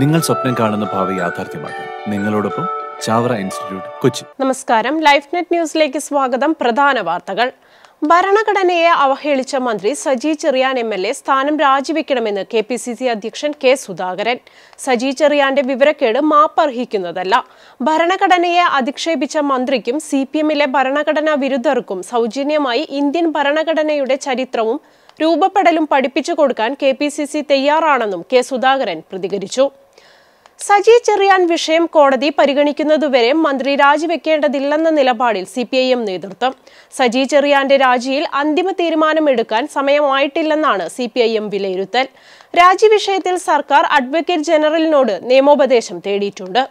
നിങ്ങൾ സ്വപ്നം കാണുന്ന ഭാവി യാഥാർത്ഥ്യമാക്കും നിങ്ങളോടൊപ്പം ചാവറ ഇൻസ്റ്റിറ്റ്യൂട്ട് കൊച്ചി നമസ്കാരം ലൈഫ് നെറ്റ് ന്യൂസിലേക്ക് സ്വാഗതം പ്രധാന വാർത്തകൾ ഭരണഘടനയെ അവഹേളിച്ച മന്ത്രി Saji Cheriyan M L A സ്ഥാനം രാജിവെക്കണമെന്ന് കെ പി സി സി അധ്യക്ഷൻ കെ സുധാകരൻ സജി ചെറിയാന്റെ വിവരക്കേട് മാപ്പർഹിക്കുന്നതല്ല ഭരണഘടനയെ അധിക്ഷേപിച്ച മന്ത്രിക്കും സി പി എമ്മിലെ ഭരണഘടനാ വിരുദ്ധർക്കും സൗജന്യമായി ഇന്ത്യൻ ഭരണഘടനയുടെ ചരിത്രവും രൂപപ്പെടലും പഠിപ്പിച്ചു കൊടുക്കാൻ കെ പി സി സി തയ്യാറാണെന്നും കെ സുധാകരൻ പ്രതികരിച്ചു സജി ചെറിയാൻ വിഷയം കോടതി പരിഗണിക്കുന്നതുവരെ മന്ത്രി രാജിവെക്കേണ്ടതില്ലെന്ന നിലപാടിൽ സി പി ഐ എം നേതൃത്വം സജി ചെറിയാന്റെ രാജിയിൽ അന്തിമ തീരുമാനമെടുക്കാൻ സമയമായിട്ടില്ലെന്നാണ് സി പി ഐ എം വിലയിരുത്തൽ രാജി വിഷയത്തിൽ സർക്കാർ അഡ്വക്കേറ്റ് ജനറലിനോട് നിയമോപദേശം തേടിയിട്ടുണ്ട്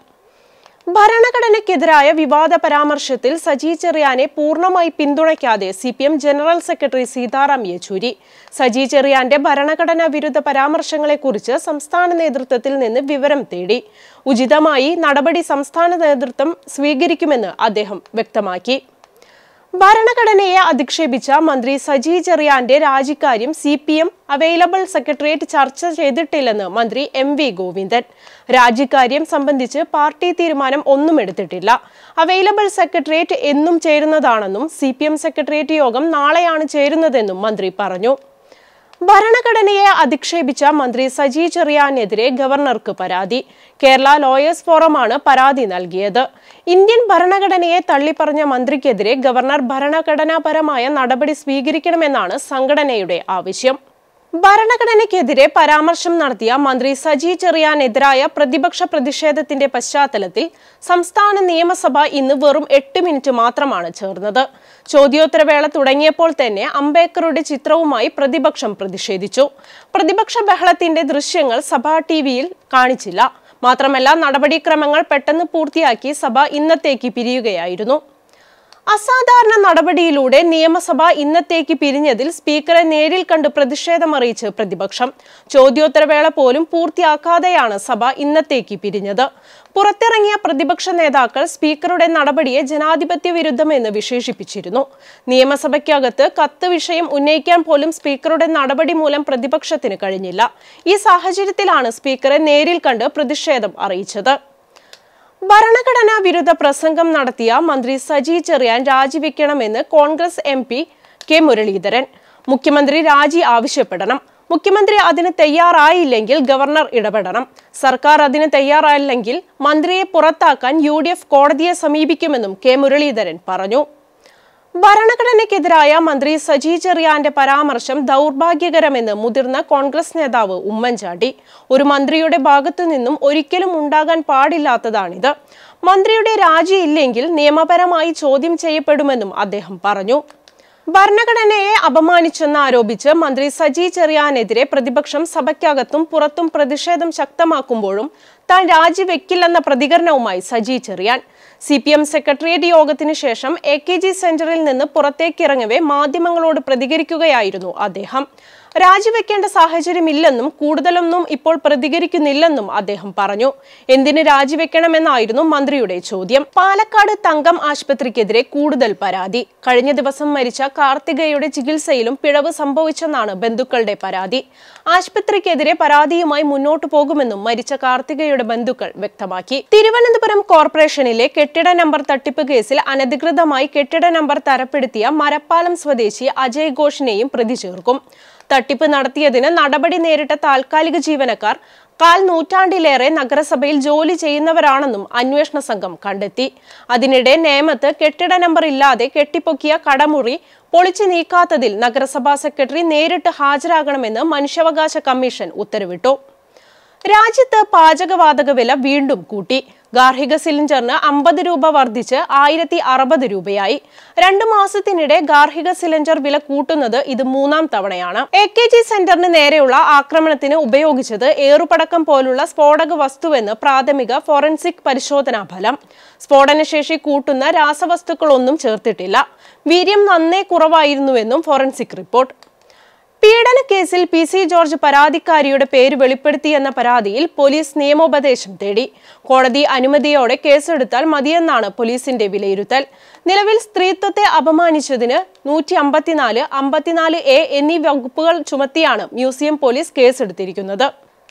ഭരണഘടനയ്ക്കെതിരായ വിവാദ പരാമർശത്തിൽ സജി ചെറിയാനെ പൂർണ്ണമായി പിന്തുണയ്ക്കാതെ C P M general secretary Sitaram Yechury Saji ചെറിയാന്റെ ഭരണഘടനാ വിരുദ്ധ പരാമർശങ്ങളെക്കുറിച്ച് സംസ്ഥാന നേതൃത്വത്തിൽ നിന്ന് വിവരം തേടി ഉചിതമായി നടപടി സംസ്ഥാന നേതൃത്വം സ്വീകരിക്കുമെന്ന് അദ്ദേഹം വ്യക്തമാക്കി ഭരണഘടനയെ അധിക്ഷേപിച്ച മന്ത്രി സജി ചെറിയാന്റെ രാജിക്കാര്യം C P M available secretariat ചർച്ച ചെയ്തിട്ടില്ലെന്ന് മന്ത്രി എം വി ഗോവിന്ദൻ രാജിക്കാര്യം സംബന്ധിച്ച് പാർട്ടി തീരുമാനം ഒന്നും എടുത്തിട്ടില്ല അവൈലബിൾ സെക്രട്ടേറിയറ്റ് എന്നും ചേരുന്നതാണെന്നും സി പി എം സെക്രട്ടേറിയറ്റ് യോഗം നാളെയാണ് ചേരുന്നതെന്നും മന്ത്രി പറഞ്ഞു ഭരണഘടനയെ അധിക്ഷേപിച്ച മന്ത്രി സജി ചെറിയാനെതിരെ ഗവർണർക്ക് പരാതി കേരള ലോയേഴ്സ് ഫോറമാണ് പരാതി നൽകിയത് ഇന്ത്യൻ ഭരണഘടനയെ തള്ളിപ്പറഞ്ഞ മന്ത്രിക്കെതിരെ ഗവർണർ ഭരണഘടനാപരമായ നടപടി സ്വീകരിക്കണമെന്നാണ് സംഘടനയുടെ ആവശ്യം ഭരണഘടനയ്ക്കെതിരെ പരാമർശം നടത്തിയ മന്ത്രി സജി ചെറിയാനെതിരായ പ്രതിപക്ഷ പ്രതിഷേധത്തിന്റെ പശ്ചാത്തലത്തിൽ സംസ്ഥാന നിയമസഭ ഇന്ന് വെറും എട്ട് മിനിറ്റ് മാത്രമാണ് ചേർന്നത് ചോദ്യോത്തരവേള തുടങ്ങിയപ്പോൾ തന്നെ അംബേദ്കറുടെ ചിത്രവുമായി പ്രതിപക്ഷം പ്രതിഷേധിച്ചു പ്രതിപക്ഷ ബഹളത്തിന്റെ ദൃശ്യങ്ങൾ സഭാ ടിവിയിൽ കാണിച്ചില്ല മാത്രമല്ല നടപടിക്രമങ്ങൾ പെട്ടെന്ന് പൂർത്തിയാക്കി സഭ ഇന്നത്തേക്ക് പിരിയുകയായിരുന്നു അസാധാരണ നടപടിയിലൂടെ നിയമസഭ ഇന്നത്തേക്ക് പിരിഞ്ഞതിൽ സ്പീക്കറെ നേരിൽ കണ്ട് പ്രതിഷേധമറിയിച്ച് പ്രതിപക്ഷം ചോദ്യോത്തരവേള പോലും പൂർത്തിയാക്കാതെയാണ് സഭ ഇന്നത്തേക്ക് പിരിഞ്ഞത് പുറത്തിറങ്ങിയ പ്രതിപക്ഷ നേതാക്കൾ സ്പീക്കറുടെ നടപടിയെ ജനാധിപത്യ വിരുദ്ധമെന്ന് വിശേഷിപ്പിച്ചിരുന്നു നിയമസഭയ്ക്കകത്ത് കത്ത് വിഷയം ഉന്നയിക്കാൻ പോലും സ്പീക്കറുടെ നടപടി മൂലം പ്രതിപക്ഷത്തിന് കഴിഞ്ഞില്ല ഈ സാഹചര്യത്തിലാണ് സ്പീക്കറെ നേരിൽ കണ്ട് പ്രതിഷേധം അറിയിച്ചത് ഭരണഘടനാ വിരുദ്ധ പ്രസംഗം നടത്തിയ മന്ത്രി സജി ചെറിയാൻ രാജിവെക്കണമെന്ന് Congress M P K Muraleedharan മുഖ്യമന്ത്രി രാജി ആവശ്യപ്പെടണം മുഖ്യമന്ത്രി അതിന് തയ്യാറായില്ലെങ്കിൽ ഗവർണർ ഇടപെടണം സർക്കാർ അതിന് തയ്യാറായില്ലെങ്കിൽ മന്ത്രിയെ പുറത്താക്കാൻ യു കോടതിയെ സമീപിക്കുമെന്നും കെ മുരളീധരൻ പറഞ്ഞു ഭരണഘടനയ്ക്കെതിരായ മന്ത്രി സജി ചെറിയാന്റെ പരാമർശം ദൗർഭാഗ്യകരമെന്ന് മുതിർന്ന കോൺഗ്രസ് നേതാവ് ഉമ്മൻചാണ്ടി ഒരു മന്ത്രിയുടെ ഭാഗത്തു നിന്നും ഒരിക്കലും ഉണ്ടാകാൻ പാടില്ലാത്തതാണിത് മന്ത്രിയുടെ ഇല്ലെങ്കിൽ നിയമപരമായി ചോദ്യം ചെയ്യപ്പെടുമെന്നും അദ്ദേഹം പറഞ്ഞു ഭരണഘടനയെ അപമാനിച്ചെന്ന് ആരോപിച്ച് മന്ത്രി സജി ചെറിയാനെതിരെ പ്രതിപക്ഷം സഭയ്ക്കകത്തും പുറത്തും പ്രതിഷേധം ശക്തമാക്കുമ്പോഴും താൻ രാജിവെക്കില്ലെന്ന പ്രതികരണവുമായി Saji Cheriyan C P M secretariat യോഗത്തിന് ശേഷം എ കെ ജി സെന്ററിൽ നിന്ന് പുറത്തേക്കിറങ്ങവെ മാധ്യമങ്ങളോട് പ്രതികരിക്കുകയായിരുന്നു അദ്ദേഹം രാജിവെക്കേണ്ട സാഹചര്യമില്ലെന്നും കൂടുതലൊന്നും ഇപ്പോൾ പ്രതികരിക്കുന്നില്ലെന്നും അദ്ദേഹം പറഞ്ഞു എന്തിന് രാജിവെക്കണമെന്നായിരുന്നു മന്ത്രിയുടെ ചോദ്യം പാലക്കാട് തങ്കം ആശുപത്രിക്കെതിരെ കൂടുതൽ പരാതി കഴിഞ്ഞ ദിവസം മരിച്ച കാർത്തികയുടെ ചികിത്സയിലും പിഴവ് സംഭവിച്ചെന്നാണ് ബന്ധുക്കളുടെ പരാതി ആശുപത്രിക്കെതിരെ പരാതിയുമായി മുന്നോട്ടു പോകുമെന്നും മരിച്ച കാർത്തികയുടെ ബന്ധുക്കൾ വ്യക്തമാക്കി തിരുവനന്തപുരം കോർപ്പറേഷനിലെ കെട്ടിട നമ്പർ തട്ടിപ്പ് കേസിൽ അനധികൃതമായി കെട്ടിട നമ്പർ തരപ്പെടുത്തിയ മരപ്പാലം സ്വദേശി അജയ് ഘോഷിനെയും പ്രതി ചേർക്കും തട്ടിപ്പ് നടത്തിയതിന് നടപടി നേരിട്ട താൽക്കാലിക ജീവനക്കാർ കാൽ നൂറ്റാണ്ടിലേറെ നഗരസഭയിൽ ജോലി ചെയ്യുന്നവരാണെന്നും അന്വേഷണ സംഘം കണ്ടെത്തി അതിനിടെ നേമത്ത് കെട്ടിട നമ്പർ ഇല്ലാതെ കെട്ടിപ്പൊക്കിയ കടമുറി പൊളിച്ചു നീക്കാത്തതിൽ നഗരസഭാ സെക്രട്ടറി നേരിട്ട് ഹാജരാകണമെന്ന് മനുഷ്യാവകാശ കമ്മീഷൻ ഉത്തരവിട്ടു രാജ്യത്ത് പാചകവാതക വില വീണ്ടും കൂട്ടി ഗാർഹിക സിലിണ്ടറിന് അമ്പത് രൂപ വർദ്ധിച്ച് ആയിരത്തി അറുപത് രൂപയായി രണ്ട് മാസത്തിനിടെ ഗാർഹിക സിലിണ്ടർ വില കൂട്ടുന്നത് ഇത് മൂന്നാം തവണയാണ് എ കെ ജി സെന്ററിന് നേരെയുള്ള ആക്രമണത്തിന് ഉപയോഗിച്ചത് ഏറുപടക്കം പോലുള്ള സ്ഫോടക വസ്തുവെന്ന് പ്രാഥമിക ഫോറൻസിക് പരിശോധനാ ഫലം സ്ഫോടനശേഷി കൂട്ടുന്ന രാസവസ്തുക്കളൊന്നും ചേർത്തിട്ടില്ല വീര്യം നന്നേ കുറവായിരുന്നുവെന്നും ഫോറൻസിക് റിപ്പോർട്ട് കേസിൽ പി സി ജോർജ് പരാതിക്കാരിയുടെ പേര് വെളിപ്പെടുത്തിയെന്ന പരാതിയിൽ പോലീസ് നിയമോപദേശം തേടി കോടതി അനുമതിയോടെ കേസെടുത്താൽ മതിയെന്നാണ് പോലീസിന്റെ വിലയിരുത്തൽ നിലവിൽ സ്ത്രീത്വത്തെ അപമാനിച്ചതിന് നൂറ്റി അമ്പത്തിനാല് അമ്പത്തിനാല് എ എന്നീ വകുപ്പുകൾ ചുമത്തിയാണ് മ്യൂസിയം പോലീസ് കേസെടുത്തിരിക്കുന്നത്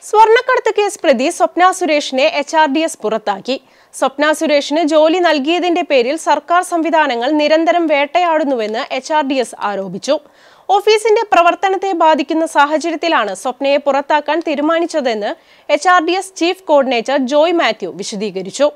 സ്വർണ്ണക്കടത്ത് കേസ് പ്രതി സ്വപ്ന സുരേഷിനെ എച്ച് ആർ ഡി എസ് പുറത്താക്കി സ്വപ്ന സുരേഷിന് ജോലി നൽകിയതിന്റെ പേരിൽ സർക്കാർ സംവിധാനങ്ങൾ നിരന്തരം വേട്ടയാടുന്നുവെന്ന് എച്ച് ആർ ഡി എസ് ആരോപിച്ചു ഓഫീസിന്റെ പ്രവർത്തനത്തെ ബാധിക്കുന്ന സാഹചര്യത്തിലാണ് സ്വപ്നയെ പുറത്താക്കാൻ തീരുമാനിച്ചതെന്ന് H R D S chief coordinator Joy Mathew വിശദീകരിച്ചു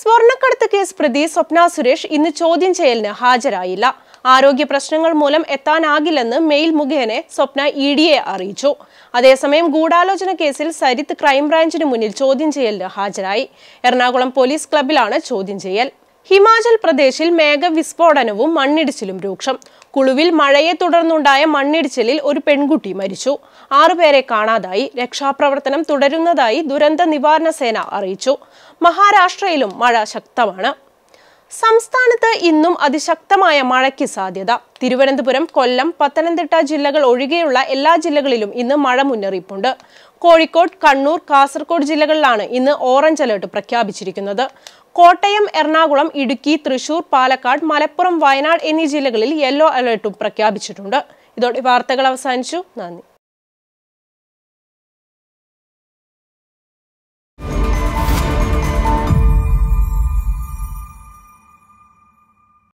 സ്വർണ്ണക്കടത്ത് കേസ് പ്രതി സ്വപ്ന സുരേഷ് ഇന്ന് ചോദ്യം ചെയ്യലിന് ഹാജരായില്ല ആരോഗ്യ പ്രശ്നങ്ങൾ മൂലം എത്താനാകില്ലെന്ന് മെയിൽ മുഖേന സ്വപ്ന ഇ എ അറിയിച്ചു അതേസമയം ഗൂഢാലോചന കേസിൽ സരിത് ക്രൈംബ്രാഞ്ചിന് മുന്നിൽ ചോദ്യം ചെയ്യലിന് ഹാജരായി എറണാകുളം പോലീസ് ക്ലബിലാണ് ചോദ്യം ചെയ്യൽ ഹിമാചൽ പ്രദേശിൽ മേഘവിസ്ഫോടനവും മണ്ണിടിച്ചിലും രൂക്ഷം കുളുവിൽ മഴയെ തുടർന്നുണ്ടായ മണ്ണിടിച്ചിലിൽ ഒരു പെൺകുട്ടി മരിച്ചു ആറുപേരെ കാണാതായി രക്ഷാപ്രവർത്തനം തുടരുന്നതായി ദുരന്ത നിവാരണ സേന അറിയിച്ചു മഹാരാഷ്ട്രയിലും മഴ ശക്തമാണ് സംസ്ഥാനത്ത് ഇന്നും അതിശക്തമായ മഴയ്ക്ക് സാധ്യത തിരുവനന്തപുരം കൊല്ലം പത്തനംതിട്ട ജില്ലകൾ ഒഴികെയുള്ള എല്ലാ ജില്ലകളിലും ഇന്ന് മഴ മുന്നറിയിപ്പുണ്ട് കോഴിക്കോട് കണ്ണൂർ കാസർഗോഡ് ജില്ലകളിലാണ് ഇന്ന് ഓറഞ്ച് അലേർട്ട് പ്രഖ്യാപിച്ചിരിക്കുന്നത് കോട്ടയം എറണാകുളം ഇടുക്കി തൃശൂർ പാലക്കാട് മലപ്പുറം വയനാട് എന്നീ ജില്ലകളിൽ യെല്ലോ അലേർട്ടും പ്രഖ്യാപിച്ചിട്ടുണ്ട് ഇതോടെ വാർത്തകൾ അവസാനിച്ചു നന്ദി